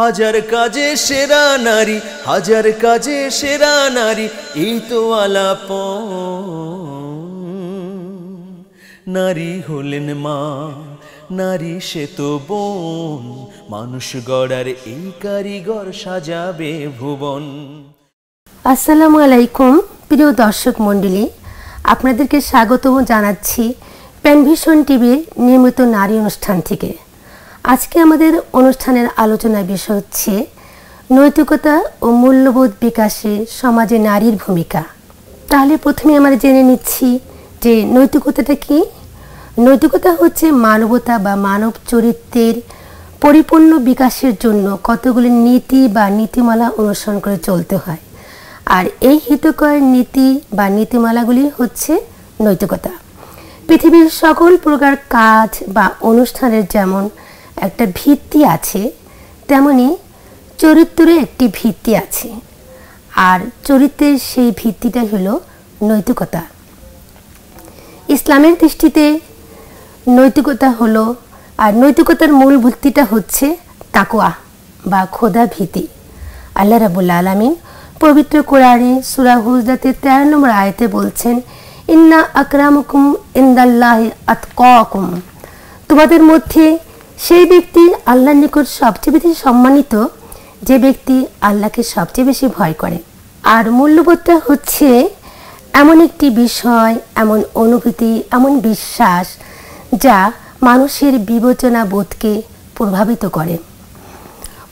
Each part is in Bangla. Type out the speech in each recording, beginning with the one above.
হাজার কাজে সেরা নারী হাজার কাজে সেরা নারী এই তো আলাপ নারী হলেন মা নারী সে তো বোন মানুষ গড়ার এই কারিগর সাজাবে ভুবন আসসালামু আলাইকুম প্রিয় দর্শক মণ্ডলী আপনাদেরকে স্বাগতম জানাচ্ছি প্যানভিশন টিভির নিয়মিত নারী অনুষ্ঠান থেকে আজকে আমাদের অনুষ্ঠানের আলোচনার বিষয় হচ্ছে নৈতিকতা ও মূল্যবোধ বিকাশে সমাজে নারীর ভূমিকা তাহলে প্রথমে আমরা জেনে নিচ্ছি যে নৈতিকতাটা কি নৈতিকতা হচ্ছে মানবতা বা মানব চরিত্রের পরিপূর্ণ বিকাশের জন্য কতগুলি নীতি বা নীতিমালা অনুসরণ করে চলতে হয় আর এই হিতকর নীতি বা নীতিমালাগুলি হচ্ছে নৈতিকতা পৃথিবীর সকল প্রকার কাজ বা অনুষ্ঠানের যেমন একটা ভিত্তি আছে তেমনি চরিত্রে একটি ভিত্তি আছে আর চরিত্রের সেই ভিত্তিটা হলো নৈতিকতা ইসলামের দৃষ্টিতে নৈতিকতা হলো আর নৈতিকতার মূল ভিত্তিটা হচ্ছে তাকুয়া বা খোদা ভীতি আল্লাহ রাবুল আলমিন পবিত্র কোরআনে সুরা হুজরাতে তেরো নম্বর আয়তে বলছেন ইন্না আকরামকুম ইন্দাল্লাহ আতকুম তোমাদের মধ্যে সেই ব্যক্তি আল্লাহর নিকট সবচেয়ে বেশি সম্মানিত যে ব্যক্তি আল্লাহকে সবচেয়ে বেশি ভয় করে আর মূল্যবোধটা হচ্ছে এমন একটি বিষয় এমন অনুভূতি এমন বিশ্বাস যা মানুষের বিবেচনা বোধকে প্রভাবিত করে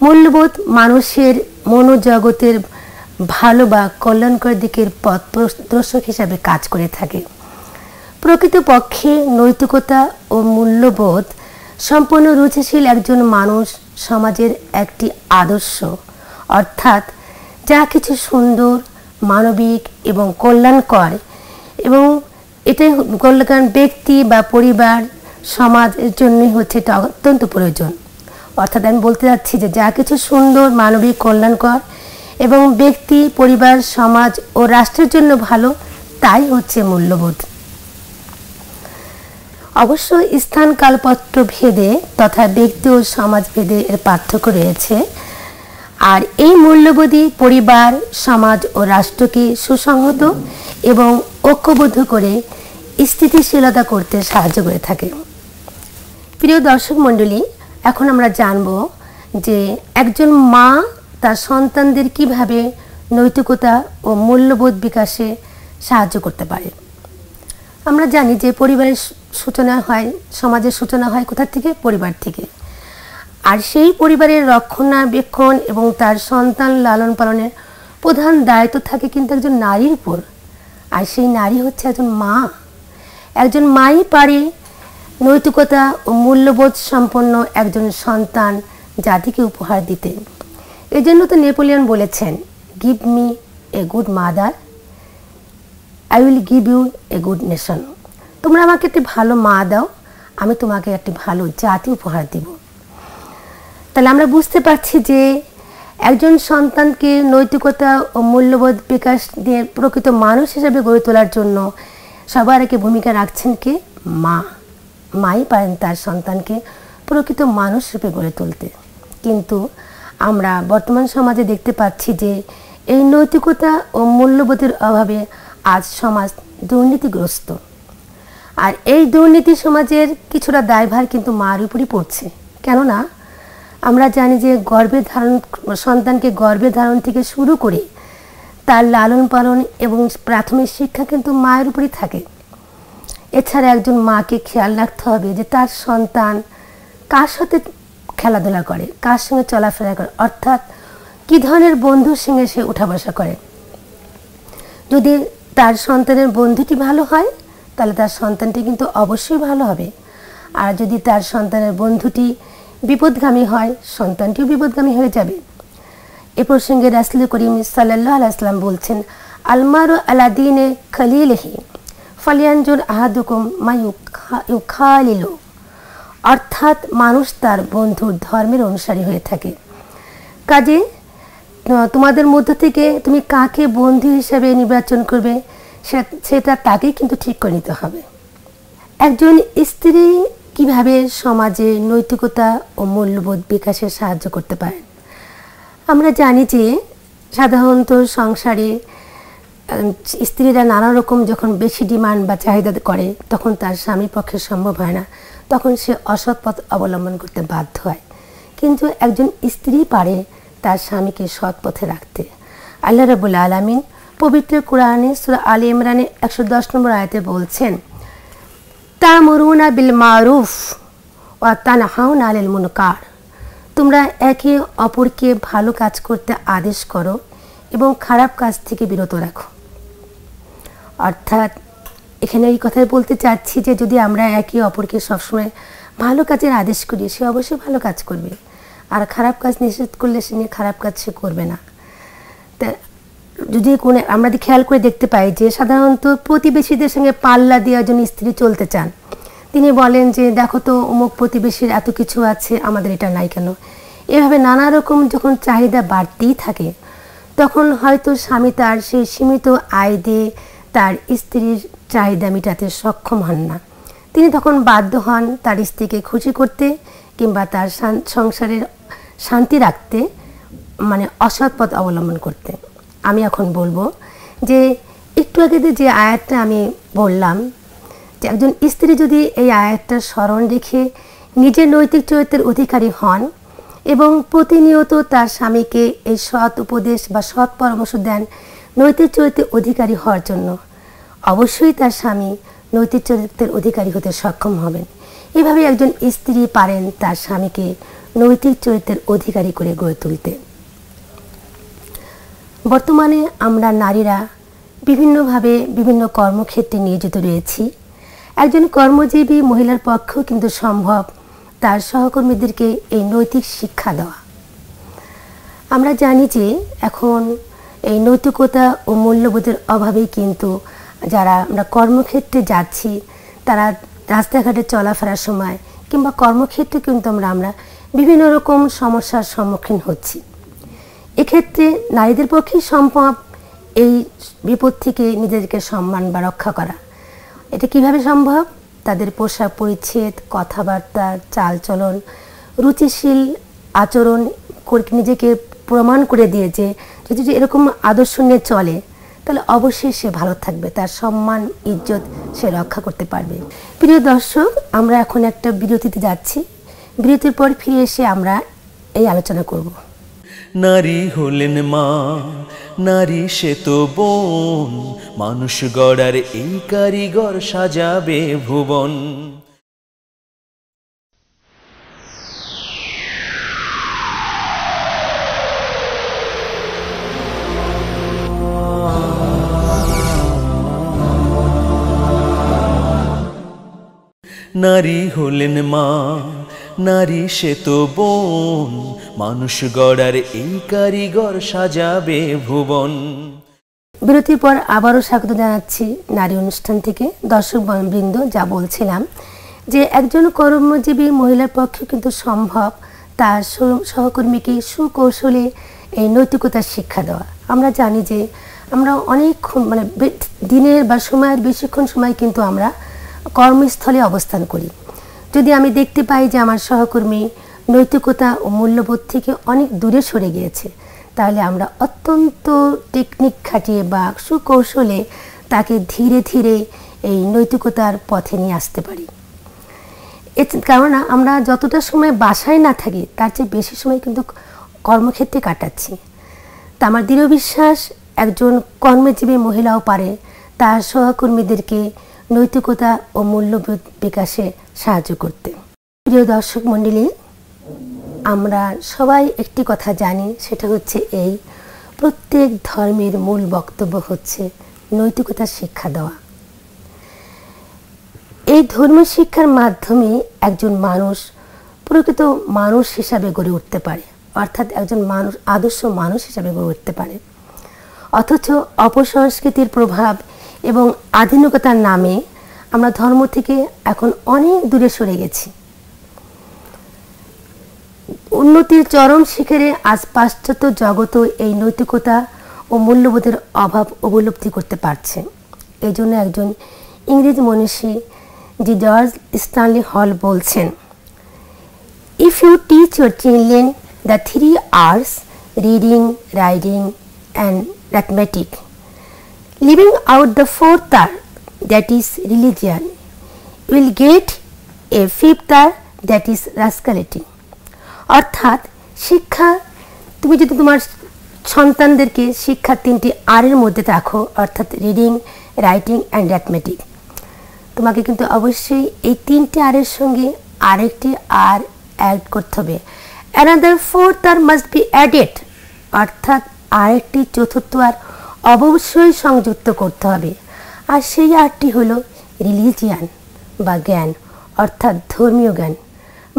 মূল্যবোধ মানুষের মনোজগতের ভালো বা কল্যাণকর দিকের পথ প্রদর্শক হিসাবে কাজ করে থাকে প্রকৃতপক্ষে নৈতিকতা ও মূল্যবোধ সম্পূর্ণ রুচিশীল একজন মানুষ সমাজের একটি আদর্শ অর্থাৎ যা কিছু সুন্দর মানবিক এবং কল্যাণকর এবং এটাই কল্যাণ ব্যক্তি বা পরিবার সমাজের জন্যই হচ্ছে এটা অত্যন্ত প্রয়োজন অর্থাৎ আমি বলতে চাচ্ছি যে যা কিছু সুন্দর মানবিক কল্যাণকর এবং ব্যক্তি পরিবার সমাজ ও রাষ্ট্রের জন্য ভালো তাই হচ্ছে মূল্যবোধ অবশ্য স্থান কালপত্র ভেদে তথা ব্যক্তি ও সমাজ ভেদে এর পার্থক্য রয়েছে আর এই মূল্যবোধই পরিবার সমাজ ও রাষ্ট্রকে সুসংহত এবং ঐক্যবদ্ধ করে স্থিতিশীলতা করতে সাহায্য করে থাকে প্রিয় দর্শক মণ্ডলী এখন আমরা জানব যে একজন মা তার সন্তানদের কিভাবে নৈতিকতা ও মূল্যবোধ বিকাশে সাহায্য করতে পারে আমরা জানি যে পরিবারের সূচনা হয় সমাজের সূচনা হয় কোথা থেকে পরিবার থেকে আর সেই পরিবারের রক্ষণাবেক্ষণ এবং তার সন্তান লালন পালনের প্রধান দায়িত্ব থাকে কিন্তু একজন নারীর উপর আর সেই নারী হচ্ছে একজন মা একজন মাই পারে নৈতিকতা ও মূল্যবোধ সম্পন্ন একজন সন্তান জাতিকে উপহার দিতে এজন্য তো নেপোলিয়ন বলেছেন give me a good mother I will give you a good nation তোমরা আমাকে একটি ভালো মা দাও আমি তোমাকে একটি ভালো জাতি উপহার দেব তাহলে আমরা বুঝতে পারছি যে একজন সন্তানকে নৈতিকতা ও মূল্যবোধ বিকাশ দিয়ে প্রকৃত মানুষ হিসেবে গড়ে তোলার জন্য সবার একে ভূমিকা রাখছেন কে মা মাই পারেন তার সন্তানকে প্রকৃত মানুষ রূপে গড়ে তুলতে কিন্তু আমরা বর্তমান সমাজে দেখতে পাচ্ছি যে এই নৈতিকতা ও মূল্যবোধের অভাবে আজ সমাজ দুর্নীতিগ্রস্ত আর এই দুর্নীতি সমাজের কিছুটা দায়ভার কিন্তু মার উপরই পড়ছে কেননা আমরা জানি যে গর্ভে ধারণ সন্তানকে গর্ভে ধারণ থেকে শুরু করে তার লালন পালন এবং প্রাথমিক শিক্ষা কিন্তু মায়ের উপরই থাকে এছাড়া একজন মাকে খেয়াল রাখতে হবে যে তার সন্তান কার সাথে খেলাধুলা করে কার সঙ্গে চলাফেরা করে অর্থাৎ কী ধরনের বন্ধুর সঙ্গে সে উঠা বসা করে যদি তার সন্তানের বন্ধুটি ভালো হয় তাহলে তার সন্তানটি কিন্তু অবশ্যই ভালো হবে আর যদি তার সন্তানের বন্ধুটি বিপদগামী হয় সন্তানটিও বিপদগামী হয়ে যাবে এ প্রসঙ্গে রাসুল করিম সাল্লাহ আলাইসলাম বলছেন আলমার আলাদিনে খালিলহি ফালিয়ানজুর আহাদুকুম মায়ুখালিল অর্থাৎ মানুষ তার বন্ধুর ধর্মের অনুসারী হয়ে থাকে কাজে তোমাদের মধ্য থেকে তুমি কাকে বন্ধু হিসাবে নির্বাচন করবে সেটা তাকেই কিন্তু ঠিক করে নিতে হবে একজন স্ত্রী কিভাবে সমাজে নৈতিকতা ও মূল্যবোধ বিকাশে সাহায্য করতে পারেন আমরা জানি যে সাধারণত সংসারে স্ত্রীরা নানা রকম যখন বেশি ডিমান্ড বা চাহিদা করে তখন তার স্বামীর পক্ষে সম্ভব হয় না তখন সে অসৎ পথ অবলম্বন করতে বাধ্য হয় কিন্তু একজন স্ত্রী পারে তার স্বামীকে সৎ পথে রাখতে আল্লাহ রবুল আলমিন পবিত্র কোরআনে সুরা আলী ইমরানে একশো দশ নম্বর আয়তে বলছেন তামরুনা বিল মারুফ ও তানাহাউন আলিল মুনকার তোমরা একে অপরকে ভালো কাজ করতে আদেশ করো এবং খারাপ কাজ থেকে বিরত রাখো অর্থাৎ এখানে এই কথাই বলতে চাচ্ছি যে যদি আমরা একে অপরকে সবসময় ভালো কাজের আদেশ করি সে অবশ্যই ভালো কাজ করবে আর খারাপ কাজ নিষেধ করলে সে নিয়ে খারাপ কাজ সে করবে না তা যদি কোনো আমরা খেয়াল করে দেখতে পাই যে সাধারণত প্রতিবেশীদের সঙ্গে পাল্লা দেওয়ার জন্য স্ত্রী চলতে চান তিনি বলেন যে দেখো তো অমুক প্রতিবেশীর এত কিছু আছে আমাদের এটা নাই কেন এভাবে নানা রকম যখন চাহিদা বাড়তেই থাকে তখন হয়তো স্বামী তার সেই সীমিত আয় দিয়ে তার স্ত্রীর চাহিদা মেটাতে সক্ষম হন না তিনি তখন বাধ্য হন তার স্ত্রীকে খুশি করতে কিংবা তার সংসারের শান্তি রাখতে মানে অসৎ পথ অবলম্বন করতে আমি এখন বলবো যে একটু আগে যে আয়াতটা আমি বললাম যে একজন স্ত্রী যদি এই আয়াতটার স্মরণ রেখে নিজের নৈতিক চরিত্রের অধিকারী হন এবং প্রতিনিয়ত তার স্বামীকে এই সৎ উপদেশ বা সৎ পরামর্শ দেন নৈতিক চরিত্রের অধিকারী হওয়ার জন্য অবশ্যই তার স্বামী নৈতিক চরিত্রের অধিকারী হতে সক্ষম হবেন এভাবে একজন স্ত্রী পারেন তার স্বামীকে নৈতিক চরিত্রের অধিকারী করে গড়ে তুলতে বর্তমানে আমরা নারীরা বিভিন্নভাবে বিভিন্ন কর্মক্ষেত্রে নিয়োজিত রয়েছি একজন কর্মজীবী মহিলার পক্ষেও কিন্তু সম্ভব তার সহকর্মীদেরকে এই নৈতিক শিক্ষা দেওয়া আমরা জানি যে এখন এই নৈতিকতা ও মূল্যবোধের অভাবেই কিন্তু যারা আমরা কর্মক্ষেত্রে যাচ্ছি তারা রাস্তাঘাটে চলাফেরার সময় কিংবা কর্মক্ষেত্রে কিন্তু আমরা আমরা বিভিন্ন রকম সমস্যার সম্মুখীন হচ্ছি এক্ষেত্রে নারীদের পক্ষেই সম্ভব এই বিপদ থেকে নিজেদেরকে সম্মান বা রক্ষা করা এটা কিভাবে সম্ভব তাদের পোশাক পরিচ্ছেদ কথাবার্তা চালচলন রুচিশীল আচরণ নিজেকে প্রমাণ করে দিয়ে যে যদি এরকম আদর্শ নিয়ে চলে তাহলে অবশ্যই সে ভালো থাকবে তার সম্মান ইজ্জত সে রক্ষা করতে পারবে প্রিয় দর্শক আমরা এখন একটা বিরতিতে যাচ্ছি বিরতির পর ফিরে এসে আমরা এই আলোচনা করবো নারী হলেন মা নারী সে তো বোন মানুষ গড়ার এই কারিগর সাজাবে ভুবন নারী হলেন মা নারী সে তো বোন মানুষ গড়ার এই কারিগর সাজাবে ভুবন বিরতির পর আবারও স্বাগত জানাচ্ছি নারী অনুষ্ঠান থেকে দর্শক বৃন্দ যা বলছিলাম যে একজন কর্মজীবী মহিলার পক্ষে কিন্তু সম্ভব তার সহকর্মীকে সুকৌশলে এই নৈতিকতার শিক্ষা দেওয়া আমরা জানি যে আমরা অনেকক্ষণ মানে দিনের বা সময়ের বেশিক্ষণ সময় কিন্তু আমরা কর্মস্থলে অবস্থান করি যদি আমি দেখতে পাই যে আমার সহকর্মী নৈতিকতা ও মূল্যবোধ থেকে অনেক দূরে সরে গিয়েছে তাহলে আমরা অত্যন্ত টেকনিক খাটিয়ে বা সুকৌশলে তাকে ধীরে ধীরে এই নৈতিকতার পথে নিয়ে আসতে পারি এ কারণ আমরা যতটা সময় বাসায় না থাকি তার চেয়ে বেশি সময় কিন্তু কর্মক্ষেত্রে কাটাচ্ছি তা আমার দৃঢ় বিশ্বাস একজন কর্মজীবী মহিলাও পারে তার সহকর্মীদেরকে নৈতিকতা ও মূল্যবোধ বিকাশে সাহায্য করতে প্রিয় দর্শক মন্ডলী আমরা সবাই একটি কথা জানি সেটা হচ্ছে এই প্রত্যেক ধর্মের মূল বক্তব্য হচ্ছে নৈতিকতা শিক্ষা দেওয়া এই ধর্ম শিক্ষার মাধ্যমে একজন মানুষ প্রকৃত মানুষ হিসাবে গড়ে উঠতে পারে অর্থাৎ একজন মানুষ আদর্শ মানুষ হিসাবে গড়ে উঠতে পারে অথচ অপসংস্কৃতির প্রভাব এবং আধুনিকতার নামে আমরা ধর্ম থেকে এখন অনেক দূরে সরে গেছি উন্নতির চরম শিখরে আজ পাশ্চাত্য জগতও এই নৈতিকতা ও মূল্যবোধের অভাব উপলব্ধি করতে পারছে এই জন্য একজন ইংরেজ মনীষী জি জর্জ স্টানলি হল বলছেন if you teach your children the three R's reading writing and mathematics leaving out the fourth R that is religion will get a a fifth that is is rascality. অর্থাৎ শিক্ষা তুমি যদি তোমার সন্তানদেরকে শিক্ষার তিনটি আরের মধ্যে রাখো অর্থাৎ রিডিং রাইটিং অ্যান্ড অ্যাথমেটিক তোমাকে কিন্তু অবশ্যই এই তিনটি আরের সঙ্গে আরেকটি আর অ্যাড করতে হবে another fourth R must be added অর্থাৎ আরেকটি চতুর্থ আর অবশ্যই সংযুক্ত করতে হবে আর সেই আর্টটি হল রিলিজিয়ান বা জ্ঞান অর্থাৎ ধর্মীয় জ্ঞান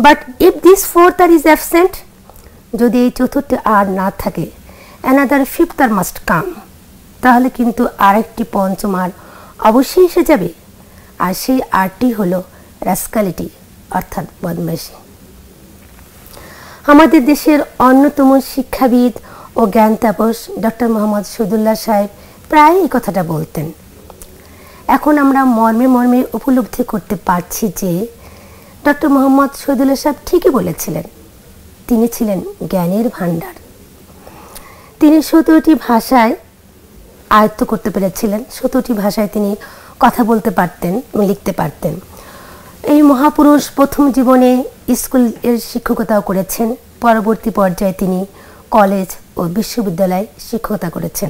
but if this fourth R is absent যদি এই চতুর্থ আর না থাকে another fifth R must come তাহলে কিন্তু আরেকটি পঞ্চম আর অবশ্যই এসে যাবে আর সেই আরটি হল রাসকালিটি অর্থাৎ বদমাসি আমাদের দেশের অন্যতম শিক্ষাবিদ ও জ্ঞান তাপস ডক্টর মোহাম্মদ সদুল্লাহ সাহেব প্রায় এই কথাটা বলতেন এখন আমরা মর্মে মর্মে উপলব্ধি করতে পারছি যে ডক্টর মোহাম্মদ সৈদুল্লাহ সাহেব ঠিকই বলেছিলেন তিনি ছিলেন জ্ঞানের ভাণ্ডার তিনি সতেরোটি ভাষায় আয়ত্ত করতে পেরেছিলেন সতেরোটি ভাষায় তিনি কথা বলতে পারতেন লিখতে পারতেন এই মহাপুরুষ প্রথম জীবনে স্কুলের শিক্ষকতাও করেছেন পরবর্তী পর্যায়ে তিনি কলেজ ও বিশ্ববিদ্যালয়ে শিক্ষকতা করেছেন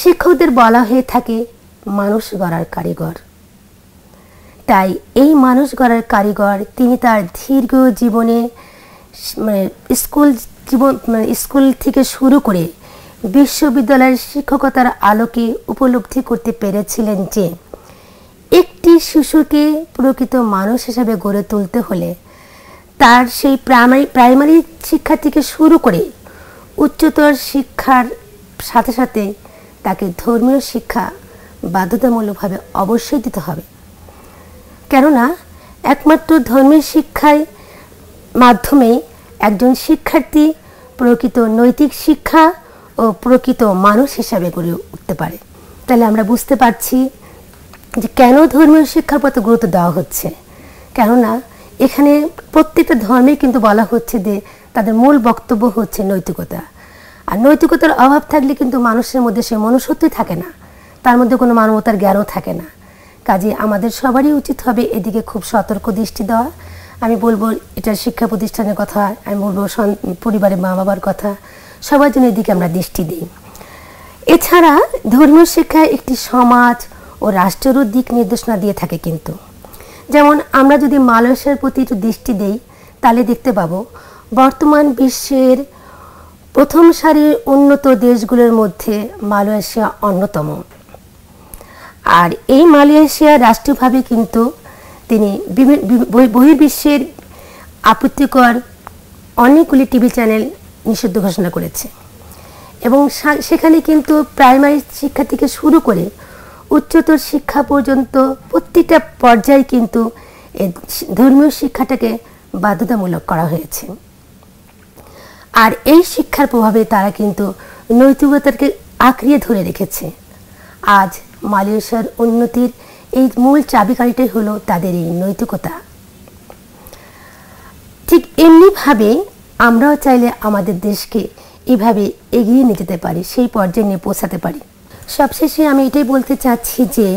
শিক্ষকদের বলা হয়ে থাকে মানুষ গড়ার কারিগর তাই এই মানুষ গড়ার কারিগর তিনি তার দীর্ঘ জীবনে মানে স্কুল জীবন মানে স্কুল থেকে শুরু করে বিশ্ববিদ্যালয়ের শিক্ষকতার আলোকে উপলব্ধি করতে পেরেছিলেন যে একটি শিশুকে প্রকৃত মানুষ হিসাবে গড়ে তুলতে হলে তার সেই প্রাইমারি প্রাইমারি শিক্ষা থেকে শুরু করে উচ্চতর শিক্ষার সাথে সাথে তাকে ধর্মীয় শিক্ষা বাধ্যতামূলকভাবে অবশ্যই দিতে হবে কেননা একমাত্র ধর্মীয় শিক্ষায় মাধ্যমেই একজন শিক্ষার্থী প্রকৃত নৈতিক শিক্ষা ও প্রকৃত মানুষ হিসাবে গড়ে উঠতে পারে তাহলে আমরা বুঝতে পারছি যে কেন ধর্মীয় শিক্ষার প্রতি গুরুত্ব দেওয়া হচ্ছে কেননা এখানে প্রত্যেকটা ধর্মে কিন্তু বলা হচ্ছে যে তাদের মূল বক্তব্য হচ্ছে নৈতিকতা আর নৈতিকতার অভাব থাকলে কিন্তু মানুষের মধ্যে সে মনুষ্যত্বই থাকে না তার মধ্যে কোনো মানবতার জ্ঞানও থাকে না কাজে আমাদের সবারই উচিত হবে এদিকে খুব সতর্ক দৃষ্টি দেওয়া আমি বলবো এটা শিক্ষা প্রতিষ্ঠানের কথা আমি বলবো পরিবারের মা বাবার কথা সবার জন্য এদিকে আমরা দৃষ্টি দিই এছাড়া ধর্মীয় শিক্ষা একটি সমাজ ও রাষ্ট্রেরও দিক নির্দেশনা দিয়ে থাকে কিন্তু যেমন আমরা যদি মালয়েশিয়ার প্রতি একটু দৃষ্টি দিই তাহলে দেখতে পাবো বর্তমান বিশ্বের প্রথম সারির উন্নত দেশগুলোর মধ্যে মালয়েশিয়া অন্যতম আর এই মালয়েশিয়া রাষ্ট্রীয়ভাবে কিন্তু তিনি বহির্বিশ্বের আপত্তিকর অনেকগুলি টিভি চ্যানেল নিষিদ্ধ ঘোষণা করেছে এবং সেখানে কিন্তু প্রাইমারি শিক্ষা থেকে শুরু করে উচ্চতর শিক্ষা পর্যন্ত প্রত্যেকটা পর্যায়ে কিন্তু ধর্মীয় শিক্ষাটাকে বাধ্যতামূলক করা হয়েছে আর এই শিক্ষার প্রভাবে তারা কিন্তু নৈতিকতাকে আঁকড়িয়ে ধরে রেখেছে আজ মালয়েশিয়ার উন্নতির এই মূল চাবিকারিটাই হলো তাদের এই নৈতিকতা ঠিক এমনিভাবে আমরাও চাইলে আমাদের দেশকে এভাবে এগিয়ে নিয়ে যেতে পারি সেই পর্যায়ে নিয়ে পৌঁছাতে পারি সবশেষে আমি এটাই বলতে চাচ্ছি যে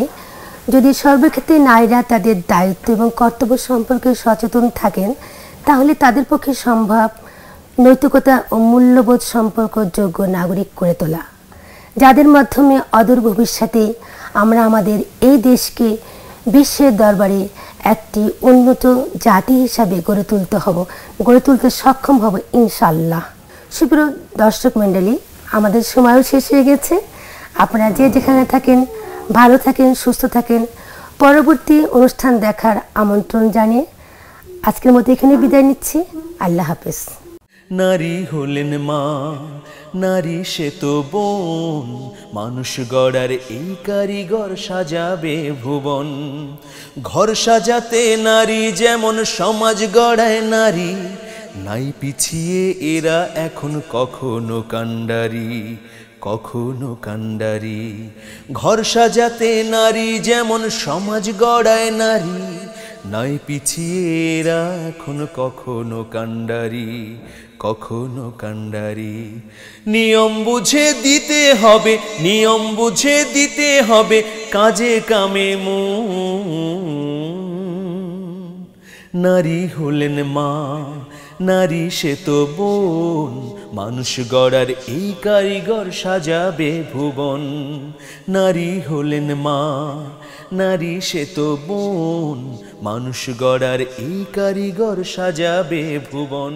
যদি সর্বক্ষেত্রে নারীরা তাদের দায়িত্ব এবং কর্তব্য সম্পর্কে সচেতন থাকেন তাহলে তাদের পক্ষে সম্ভব নৈতিকতা ও মূল্যবোধ সম্পর্ক যোগ্য নাগরিক করে তোলা যাদের মাধ্যমে অদূর ভবিষ্যতে আমরা আমাদের এই দেশকে বিশ্বের দরবারে একটি উন্নত জাতি হিসাবে গড়ে তুলতে হব গড়ে তুলতে সক্ষম হব ইনশাল্লাহ সুপ্রিয় দর্শক মণ্ডলী আমাদের সময়ও শেষ হয়ে গেছে আপনারা যে যেখানে থাকেন ভালো থাকেন সুস্থ থাকেন পরবর্তী অনুষ্ঠান দেখার আমন্ত্রণ জানিয়ে আজকের মতো এখানে বিদায় নিচ্ছি আল্লাহ হাফেজ নারী হলেন মা নারী সে তো বোন মানুষ গড়ার এই কারিগর সাজাবে ভুবন ঘর সাজাতে নারী যেমন সমাজ গড়ায় নারী নাই পিছিয়ে এরা এখন কখনো কান্ডারি কখনো কাণ্ডারি ঘর সাজাতে নারী যেমন সমাজ গড়ায় নারী নাই পিছিয়ে রাখুন কখনো কাণ্ডারি কখনো কাণ্ডারি নিয়ম বুঝে দিতে হবে নিয়ম বুঝে দিতে হবে কাজে কামে মু নারী হলেন মা নারী সে তো বোন মানুষ গড়ার এই কারিগর সাজাবে ভুবন নারী হলেন মা নারী সে তো বোন মানুষ গড়ার এই কারিগর সাজাবে ভুবন